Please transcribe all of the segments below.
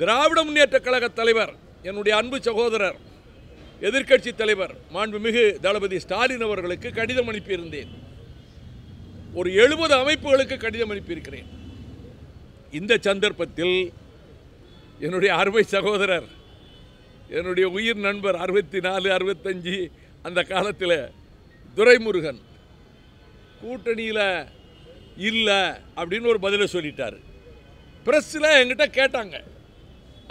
திராவிட முன்னேற்ற கழக தலைவர் என்னுடைய அன்பு சகோதரர் எதிர்க்கட்சி தலைவர் மாண்புமிகு தளபதி ஸ்டாலின் அவர்களுக்கு கடிதம் அனுப்பியிருந்தேன் ஒரு எழுபது அமைப்புகளுக்கு கடிதம் அனுப்பியிருக்கிறேன் இந்த சந்தர்ப்பத்தில் என்னுடைய அறுவை சகோதரர் என்னுடைய உயிர் நண்பர் அறுபத்தி நாலு அறுபத்தஞ்சு அந்த காலத்தில் துரைமுருகன் கூட்டணியில் இல்லை அப்படின்னு ஒரு பதிலை சொல்லிட்டார் ப்ரெஸ்ஸில் எங்கிட்ட கேட்டாங்க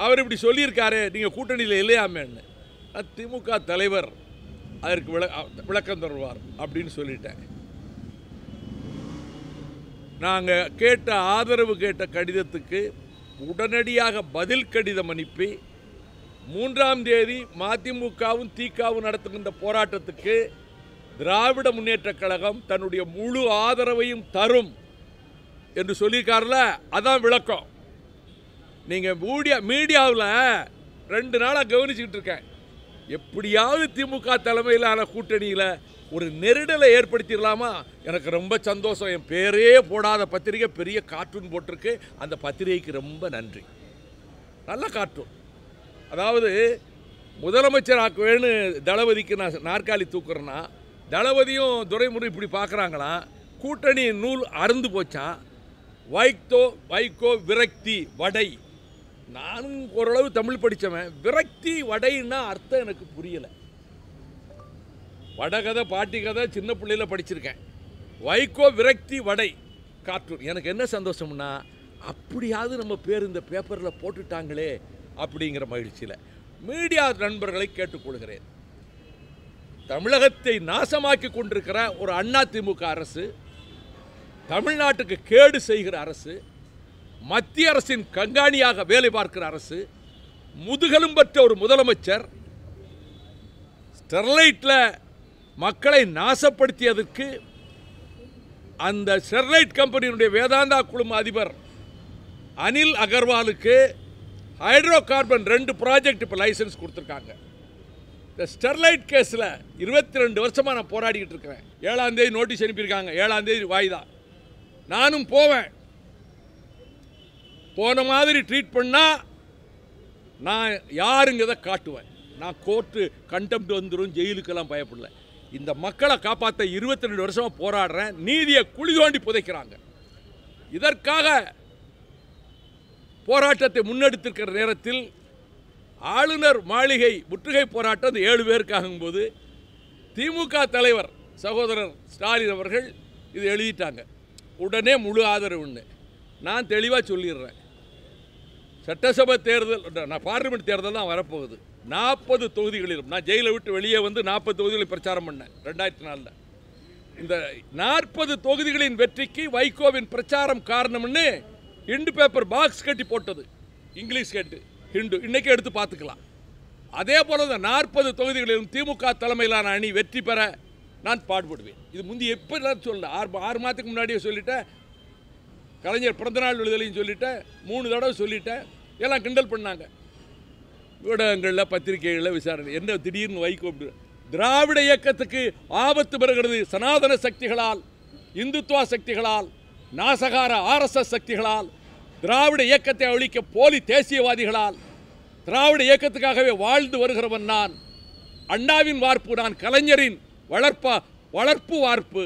அவர் இப்படி சொல்லியிருக்காரு நீங்கள் கூட்டணியில் இல்லையாமேன்னு திமுக தலைவர் அதற்கு விளக்கம் தருவார் அப்படின்னு சொல்லிட்டேன் நாங்கள் கேட்ட ஆதரவு கேட்ட கடிதத்துக்கு உடனடியாக பதில் கடிதம் அனுப்பி மூன்றாம் தேதி மதிமுகவும் திகாவும் நடத்துகின்ற போராட்டத்துக்கு திராவிட முன்னேற்றக் கழகம் தன்னுடைய முழு ஆதரவையும் தரும் என்று சொல்லியிருக்காருல அதான் விளக்கம் நீங்கள் ஊடியா மீடியாவில் ரெண்டு நாளாக கவனிச்சுக்கிட்டு இருக்கேன் எப்படியாவது திமுக தலைமையிலான கூட்டணியில் ஒரு நெருடலை ஏற்படுத்திடலாமா எனக்கு ரொம்ப சந்தோஷம் என் பேரே போடாத பத்திரிகை பெரிய கார்ட்டூன் போட்டிருக்கு அந்த பத்திரிகைக்கு ரொம்ப நன்றி நல்ல கார்ட்டூன் அதாவது முதலமைச்சர் ஆக்குவேன்னு தளபதிக்கு நான் நாற்காலி தூக்குறேன்னா தளபதியும் துரைமுறை இப்படி பார்க்குறாங்களா கூட்டணி நூல் அறுந்து போச்சான் வைத்தோ வைகோ விரக்தி வடை நானும் ஓரளவு தமிழ் படித்தவன் விரக்தி வடைன்னா அர்த்தம் எனக்கு புரியலை வடகதை பாட்டி கதை சின்ன பிள்ளையில் படிச்சிருக்கேன் வைகோ விரக்தி வடை கார்ட்டூன் எனக்கு என்ன சந்தோஷம்னா அப்படியாவது நம்ம பேர் இந்த பேப்பரில் போட்டுட்டாங்களே அப்படிங்கிற மகிழ்ச்சியில் மீடியா நண்பர்களை கேட்டுக்கொள்கிறேன் தமிழகத்தை நாசமாக்கி கொண்டிருக்கிற ஒரு அதிமுக அரசு தமிழ்நாட்டுக்கு கேடு செய்கிற அரசு மத்திய அரசின் கண்காணியாக வேலை பார்க்கிற அரசு முதுகலும் பெற்ற ஒரு முதலமைச்சர் ஸ்டெர்லைட்டில் மக்களை நாசப்படுத்தியதற்கு அந்த ஸ்டெர்லைட் கம்பெனியினுடைய வேதாந்தா குழும அதிபர் அனில் அகர்வாலுக்கு ஹைட்ரோ கார்பன் ரெண்டு ப்ராஜெக்ட் இப்போ லைசன்ஸ் கொடுத்துருக்காங்க இந்த ஸ்டெர்லைட் கேஸில் இருபத்தி ரெண்டு வருஷமாக நான் போராடிக்கிட்டு இருக்கிறேன் ஏழாந்தேதி நோட்டீஸ் அனுப்பியிருக்காங்க ஏழாந்தேதி வாய்தா நானும் போவேன் போன மாதிரி ட்ரீட் பண்ணால் நான் யாருங்கிறத காட்டுவேன் நான் கோர்ட்டு கண்டெம்ட் வந்துடும் ஜெயிலுக்கெல்லாம் பயப்படல இந்த மக்களை காப்பாற்ற இருபத்தி ரெண்டு வருஷமாக போராடுறேன் நீதியை குழி தோண்டி புதைக்கிறாங்க இதற்காக போராட்டத்தை முன்னெடுத்திருக்கிற நேரத்தில் ஆளுநர் மாளிகை முற்றுகை போராட்டம் அந்த ஏழு பேருக்காகும்போது திமுக தலைவர் சகோதரர் ஸ்டாலின் அவர்கள் இது எழுதிட்டாங்க உடனே முழு ஆதரவுன்னு நான் தெளிவாக சொல்லிடுறேன் சட்டசபை தேர்தல் நான் பார்லிமெண்ட் தேர்தல் தான் வரப்போகுது நாற்பது தொகுதிகளிலும் நான் ஜெயிலை விட்டு வெளியே வந்து நாற்பது தொகுதிகளில் பிரச்சாரம் பண்ணேன் ரெண்டாயிரத்தி நாலில் இந்த நாற்பது தொகுதிகளின் வெற்றிக்கு வைகோவின் பிரச்சாரம் காரணம்னு இண்டு பேப்பர் பாக்ஸ் கட்டி போட்டது இங்கிலீஷ் கேட்டு ஹிண்டு இன்றைக்கே எடுத்து பார்த்துக்கலாம் அதே போல் இந்த நாற்பது தொகுதிகளிலும் திமுக தலைமையிலான அணி வெற்றி பெற நான் பாடுபடுவேன் இது முந்தி எப்படிலாம் சொல்ல ஆறு ஆறு மாதத்துக்கு முன்னாடியே சொல்லிட்டேன் கலைஞர் பிறந்தநாள் விடுதலையும் சொல்லிட்டேன் மூணு தடவை சொல்லிட்டேன் எல்லாம் கிண்டல் பண்ணாங்க ஊடகங்களில் பத்திரிகைகளில் விசாரணை என்ன திடீர்னு வைகோ திராவிட இயக்கத்துக்கு ஆபத்து பெறுகிறது சனாதன சக்திகளால் இந்துத்வா சக்திகளால் நாசகார ஆர்எஸ்எஸ் சக்திகளால் திராவிட இயக்கத்தை அழிக்க போலி தேசியவாதிகளால் திராவிட இயக்கத்துக்காகவே வாழ்ந்து வருகிறவன் நான் அண்ணாவின் வார்ப்பு நான் கலைஞரின் வளர்ப்ப வளர்ப்பு வார்ப்பு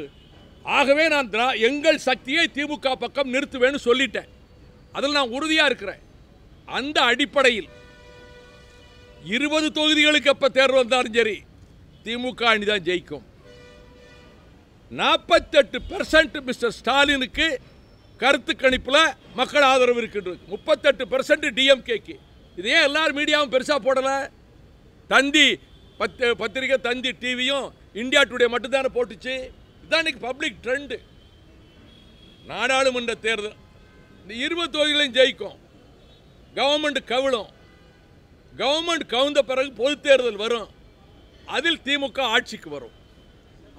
ஆகவே நான் திரா எங்கள் சக்தியை திமுக பக்கம் நிறுத்துவேன்னு சொல்லிட்டேன் அதில் நான் உறுதியாக இருக்கிறேன் அந்த அடிப்படையில் இருபது தொகுதிகளுக்கு அப்ப தேர்வு வந்தாலும் சரி திமுக அணி தான் ஜெயிக்கும் நாற்பத்தெட்டு பெர்சன்ட் மிஸ்டர் ஸ்டாலினுக்கு கருத்து கணிப்பில் மக்கள் ஆதரவு இருக்கின்றது முப்பத்தெட்டு பெர்சன்ட் டிஎம்கேக்கு இதே எல்லாரும் மீடியாவும் பெருசாக போடலை தந்தி பத்து பத்திரிக்கை தந்தி டிவியும் இந்தியா டுடே மட்டும்தானே போட்டுச்சு இதுதான் இன்னைக்கு பப்ளிக் ட்ரெண்டு நாடாளுமன்ற தேர்தல் இந்த இருபது தொகுதிகளையும் ஜெயிக்கும் கவர்மெண்ட் கவிழும் கவர்மெண்ட் கவுந்த பிறகு பொது தேர்தல் வரும் அதில் திமுக ஆட்சிக்கு வரும்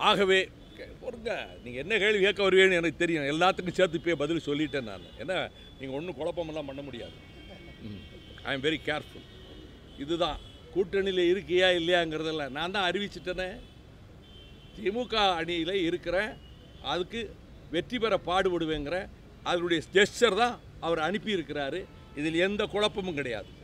ஆகவே பொறுங்க நீங்கள் என்ன கேள்வி கேட்க வருவேன்னு எனக்கு தெரியும் எல்லாத்துக்கும் சேர்த்து போய் பதில் சொல்லிட்டேன் நான் ஏன்னா நீங்கள் ஒன்றும் குழப்பமெல்லாம் பண்ண முடியாது ஐ எம் வெரி கேர்ஃபுல் இதுதான் கூட்டணியில் இருக்கியா இல்லையாங்கிறதெல்லாம் நான் தான் அறிவிச்சிட்டேனே திமுக அணியில் இருக்கிறேன் அதுக்கு வெற்றி பெற பாடுபடுவேங்கிற அதனுடைய ஜெஸ்டர் தான் அவர் அனுப்பியிருக்கிறாரு இதில் எந்த குழப்பமும் கிடையாது